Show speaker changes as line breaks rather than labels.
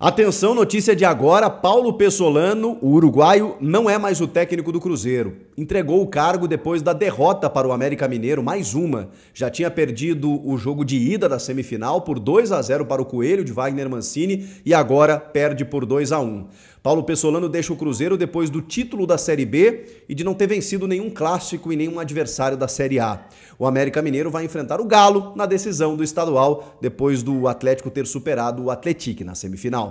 Atenção, notícia de agora: Paulo Pessolano, o uruguaio, não é mais o técnico do Cruzeiro. Entregou o cargo depois da derrota para o América Mineiro, mais uma. Já tinha perdido o jogo de ida da semifinal por 2 a 0 para o Coelho de Wagner Mancini e agora perde por 2 a 1. Paulo Pessolano deixa o Cruzeiro depois do título da Série B e de não ter vencido nenhum clássico e nenhum adversário da Série A. O América Mineiro vai enfrentar o Galo na decisão do estadual depois do Atlético ter superado o Atlético na semifinal.